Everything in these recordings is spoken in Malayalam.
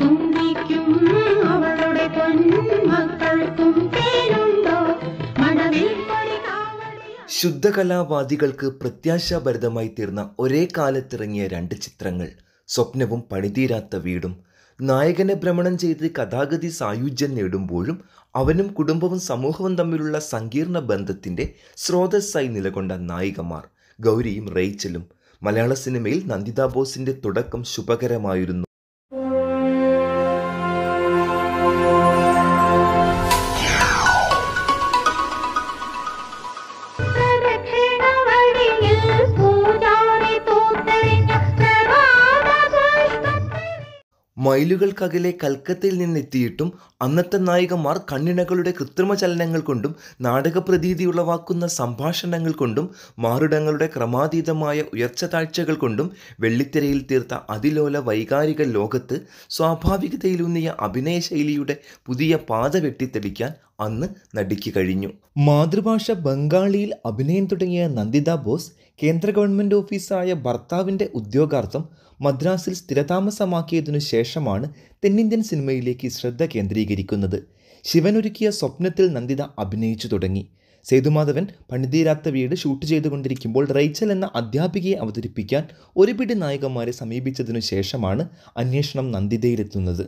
തുമ്പിക്കും അവളുടെ ശുദ്ധകലാവാദികൾക്ക് പ്രത്യാശാഭരിതമായി തീർന്ന ഒരേ കാലത്തിറങ്ങിയ രണ്ട് ചിത്രങ്ങൾ സ്വപ്നവും പണിതീരാത്ത വീടും നായകനെ ഭ്രമണം ചെയ്ത് കഥാഗതി സായുജ്യം നേടുമ്പോഴും അവനും കുടുംബവും സമൂഹവും തമ്മിലുള്ള സങ്കീർണ ബന്ധത്തിൻ്റെ സ്രോതസ്സായി നിലകൊണ്ട നായികമാർ ഗൗരിയും റേച്ചലും മലയാള സിനിമയിൽ നന്ദിതാ ബോസിൻ്റെ തുടക്കം ശുഭകരമായിരുന്നു മൈലുകൾക്കകലെ കൽക്കത്തയിൽ നിന്നെത്തിയിട്ടും അന്നത്തെ നായികന്മാർ കണ്ണിണകളുടെ കൃത്രിമ ചലനങ്ങൾ കൊണ്ടും നാടകപ്രതീതി ഉളവാക്കുന്ന സംഭാഷണങ്ങൾ കൊണ്ടും മാറിടങ്ങളുടെ ക്രമാതീതമായ ഉയർച്ച താഴ്ചകൾ കൊണ്ടും വെള്ളിത്തിരയിൽ തീർത്ത അതിലോല വൈകാരിക ലോകത്ത് സ്വാഭാവികതയിലൂന്നിയ അഭിനയശൈലിയുടെ പുതിയ പാത വെട്ടിത്തെളിക്കാൻ അന്ന് നടിക്ക് കഴിഞ്ഞു മാതൃഭാഷ ബംഗാളിയിൽ അഭിനയം തുടങ്ങിയ നന്ദിത ബോസ് കേന്ദ്ര ഗവൺമെൻറ് ഓഫീസായ ഭർത്താവിൻ്റെ ഉദ്യോഗാർത്ഥം മദ്രാസിൽ സ്ഥിരതാമസമാക്കിയതിനു ശേഷമാണ് തെന്നിന്ത്യൻ സിനിമയിലേക്ക് ശ്രദ്ധ കേന്ദ്രീകരിക്കുന്നത് ശിവനൊരുക്കിയ സ്വപ്നത്തിൽ നന്ദിത അഭിനയിച്ചു തുടങ്ങി സേതുമാധവൻ പണിതീരാത്ത വീട് ഷൂട്ട് ചെയ്തുകൊണ്ടിരിക്കുമ്പോൾ റൈച്ചൽ എന്ന അധ്യാപികയെ അവതരിപ്പിക്കാൻ ഒരു പിടി നായകന്മാരെ സമീപിച്ചതിനു ശേഷമാണ് അന്വേഷണം നന്ദിതയിലെത്തുന്നത്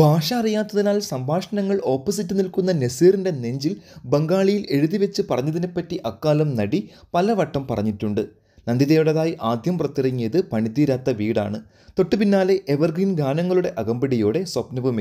ഭാഷ അറിയാത്തതിനാൽ സംഭാഷണങ്ങൾ ഓപ്പോസിറ്റ് നിൽക്കുന്ന നസീറിൻ്റെ നെഞ്ചിൽ ബംഗാളിയിൽ എഴുതി വെച്ച് പറഞ്ഞതിനെപ്പറ്റി അക്കാലം നടി പലവട്ടം പറഞ്ഞിട്ടുണ്ട് നന്ദിതയുടേതായി ആദ്യം പുറത്തിറങ്ങിയത് പണിതീരാത്ത വീടാണ് തൊട്ടു പിന്നാലെ എവർഗ്രീൻ ഗാനങ്ങളുടെ അകമ്പടിയോടെ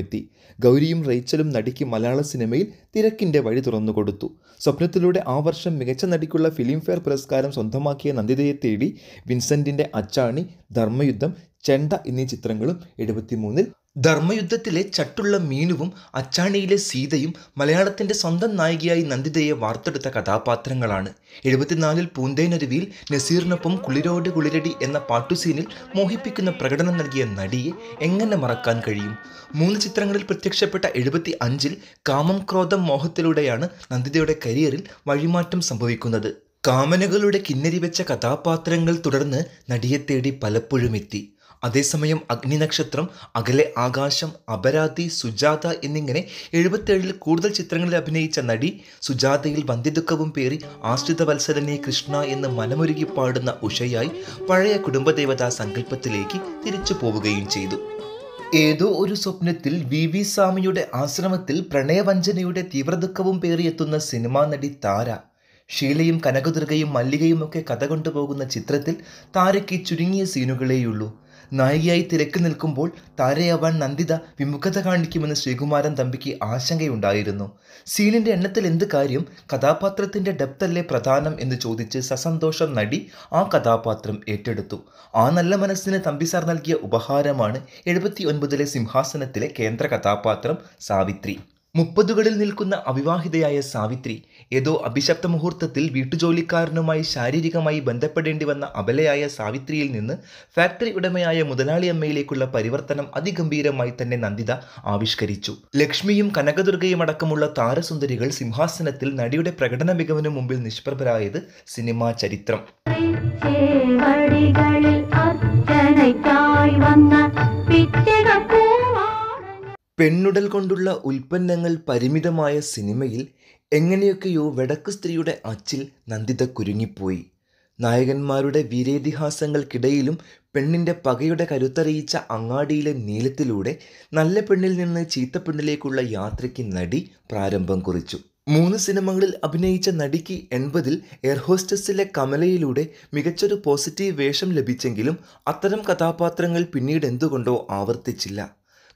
എത്തി ഗൗരിയും റേച്ചലും നടിക്ക് മലയാള സിനിമയിൽ തിരക്കിൻ്റെ വഴി തുറന്നു കൊടുത്തു സ്വപ്നത്തിലൂടെ ആ വർഷം മികച്ച നടിക്കുള്ള ഫിലിംഫെയർ പുരസ്കാരം സ്വന്തമാക്കിയ നന്ദിതയെ തേടി വിൻസെൻറ്റിൻ്റെ അച്ചാണി ധർമ്മയുദ്ധം ചെണ്ട എന്നീ ചിത്രങ്ങളും എഴുപത്തിമൂന്നിൽ ധർമ്മയുദ്ധത്തിലെ ചട്ടുള്ള മീനുവും അച്ചാണിയിലെ സീതയും മലയാളത്തിൻ്റെ സ്വന്തം നായികയായി നന്ദിതയെ വാർത്തെടുത്ത കഥാപാത്രങ്ങളാണ് എഴുപത്തിനാലിൽ പൂന്തേനരുവിയിൽ നസീറിനൊപ്പം കുളിരോട് കുളിരടി എന്ന പാട്ടുസീനിൽ മോഹിപ്പിക്കുന്ന പ്രകടനം നൽകിയ നടിയെ എങ്ങനെ മറക്കാൻ കഴിയും മൂന്ന് ചിത്രങ്ങളിൽ പ്രത്യക്ഷപ്പെട്ട എഴുപത്തി അഞ്ചിൽ കാമം ക്രോധം മോഹത്തിലൂടെയാണ് നന്ദിതയുടെ കരിയറിൽ വഴിമാറ്റം സംഭവിക്കുന്നത് കാമനകളുടെ കിന്നരി വെച്ച കഥാപാത്രങ്ങൾ തുടർന്ന് നടിയെ തേടി പലപ്പോഴും എത്തി അതേസമയം അഗ്നിനക്ഷത്രം അകലെ ആകാശം അപരാധി സുജാത എന്നിങ്ങനെ എഴുപത്തേഴിൽ കൂടുതൽ ചിത്രങ്ങളിൽ അഭിനയിച്ച നടി സുജാതയിൽ വന്ധ്യദുഃഖവും പേറി ആശ്രിത വത്സരനെ കൃഷ്ണ എന്ന് മനമൊരുകി പാടുന്ന ഉഷയായി പഴയ കുടുംബദേവതാ സങ്കല്പത്തിലേക്ക് തിരിച്ചു പോവുകയും ചെയ്തു ഏതോ ഒരു സ്വപ്നത്തിൽ വി വി സ്വാമിയുടെ ആശ്രമത്തിൽ പ്രണയവഞ്ചനയുടെ തീവ്രദുഃഖവും പേറിയെത്തുന്ന സിനിമാ നടി താര ഷീലയും കനകദുർഗയും മല്ലികയും ഒക്കെ കഥ കൊണ്ടുപോകുന്ന ചിത്രത്തിൽ താരയ്ക്ക് ചുരുങ്ങിയ സീനുകളേയുള്ളൂ നായികയായി തിരക്ക് നിൽക്കുമ്പോൾ താരയാവാൻ നന്ദിത വിമുഖത കാണിക്കുമെന്ന് ശ്രീകുമാരൻ തമ്പിക്ക് ആശങ്കയുണ്ടായിരുന്നു സീനിൻ്റെ എണ്ണത്തിൽ എന്ത് കാര്യം കഥാപാത്രത്തിൻ്റെ ഡെപ്തല്ലേ പ്രധാനം എന്ന് ചോദിച്ച് സസന്തോഷം നടി ആ കഥാപാത്രം ഏറ്റെടുത്തു ആ നല്ല മനസ്സിന് തമ്പി സാർ നൽകിയ ഉപഹാരമാണ് എഴുപത്തി ഒൻപതിലെ സിംഹാസനത്തിലെ കേന്ദ്ര കഥാപാത്രം സാവിത്രി മുപ്പതുകളിൽ നിൽക്കുന്ന അവിവാഹിതയായ സാവിത്രി ഏതോ അഭിശബ്ദ മുഹൂർത്തത്തിൽ വീട്ടുജോലിക്കാരനുമായി ശാരീരികമായി ബന്ധപ്പെടേണ്ടി വന്ന അബലയായ സാവിത്രിയിൽ നിന്ന് ഫാക്ടറി ഉടമയായ മുതലാളി അമ്മയിലേക്കുള്ള പരിവർത്തനം അതിഗംഭീരമായി തന്നെ നന്ദിത ആവിഷ്കരിച്ചു ലക്ഷ്മിയും കനകദുർഗയും അടക്കമുള്ള താരസുന്ദരികൾ സിംഹാസനത്തിൽ നടിയുടെ പ്രകടന മികവിനു മുമ്പിൽ നിഷ്പ്രഭരായത് സിനിമാ ചരിത്രം പെണ്ണുടൽ കൊണ്ടുള്ള ഉൽപ്പന്നങ്ങൾ പരിമിതമായ സിനിമയിൽ എങ്ങനെയൊക്കെയോ വടക്ക് സ്ത്രീയുടെ അച്ചിൽ നന്ദിത കുരുങ്ങിപ്പോയി നായകന്മാരുടെ വീരേതിഹാസങ്ങൾക്കിടയിലും പെണ്ണിൻ്റെ പകയുടെ കരുത്തറിയിച്ച അങ്ങാടിയിലെ നീലത്തിലൂടെ നല്ല പെണ്ണിൽ നിന്ന് ചീത്ത പെണ്ണിലേക്കുള്ള യാത്രയ്ക്ക് നടി പ്രാരംഭം കുറിച്ചു മൂന്ന് സിനിമകളിൽ അഭിനയിച്ച നടിക്ക് എൺപതിൽ എയർ കമലയിലൂടെ മികച്ചൊരു പോസിറ്റീവ് വേഷം ലഭിച്ചെങ്കിലും അത്തരം കഥാപാത്രങ്ങൾ പിന്നീട് എന്തുകൊണ്ടോ ആവർത്തിച്ചില്ല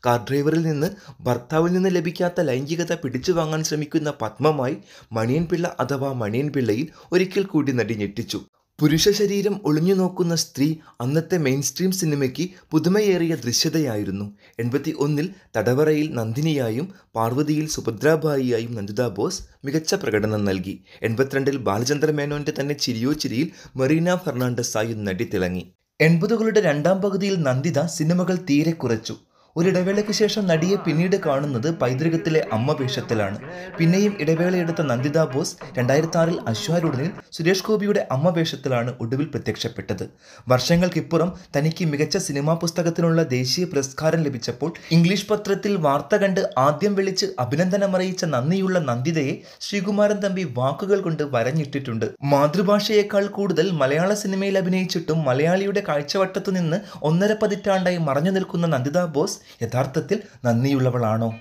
കാർ ഡ്രൈവറിൽ നിന്ന് ഭർത്താവിൽ നിന്ന് ലഭിക്കാത്ത ലൈംഗികത പിടിച്ചു വാങ്ങാൻ ശ്രമിക്കുന്ന പത്മമായി മണിയൻപിള്ള അഥവാ മണിയൻപിള്ളയിൽ ഒരിക്കൽ കൂടി നടി ഞെട്ടിച്ചു പുരുഷ ശരീരം ഒളിഞ്ഞു നോക്കുന്ന സ്ത്രീ അന്നത്തെ മെയിൻ സ്ട്രീം സിനിമയ്ക്ക് പുതുമയേറിയ ദൃശ്യതയായിരുന്നു എൺപത്തി ഒന്നിൽ തടവറയിൽ നന്ദിനിയായും പാർവതിയിൽ സുഭദ്രാബായിയായും നന്ദിതാ ബോസ് മികച്ച പ്രകടനം നൽകി എൺപത്തിരണ്ടിൽ ബാലചന്ദ്ര മേനോന്റെ തന്നെ ചിരിയോ ചിരിയിൽ മെറീന ഫെർണാണ്ടസായും നടി തിളങ്ങി എൺപതുകളുടെ രണ്ടാം പകുതിയിൽ നന്ദിത സിനിമകൾ തീരെ കുറച്ചു ഒരിടവേളയ്ക്ക് ശേഷം നടിയെ പിന്നീട് കാണുന്നത് പൈതൃകത്തിലെ അമ്മ വേഷത്തിലാണ് പിന്നെയും ഇടവേളയെടുത്ത നന്ദിത ബോസ് രണ്ടായിരത്തി ആറിൽ അശ്വാരൂഢനിൽ സുരേഷ് ഗോപിയുടെ അമ്മ വേഷത്തിലാണ് ഒടുവിൽ പ്രത്യക്ഷപ്പെട്ടത് വർഷങ്ങൾക്കിപ്പുറം തനിക്ക് മികച്ച സിനിമാ പുസ്തകത്തിനുള്ള ദേശീയ പുരസ്കാരം ലഭിച്ചപ്പോൾ ഇംഗ്ലീഷ് പത്രത്തിൽ വാർത്ത കണ്ട് ആദ്യം വിളിച്ച് അഭിനന്ദനമറിയിച്ച നന്ദിയുള്ള നന്ദിതയെ ശ്രീകുമാരൻ തമ്പി വാക്കുകൾ കൊണ്ട് വരഞ്ഞിട്ടിട്ടുണ്ട് മാതൃഭാഷയേക്കാൾ കൂടുതൽ മലയാള സിനിമയിൽ അഭിനയിച്ചിട്ടും മലയാളിയുടെ കാഴ്ചവട്ടത്തു നിന്ന് ഒന്നര പതിറ്റാണ്ടായി മറഞ്ഞു നിൽക്കുന്ന നന്ദിത ബോസ് യഥാർത്ഥത്തിൽ നന്ദിയുള്ളവളാണോ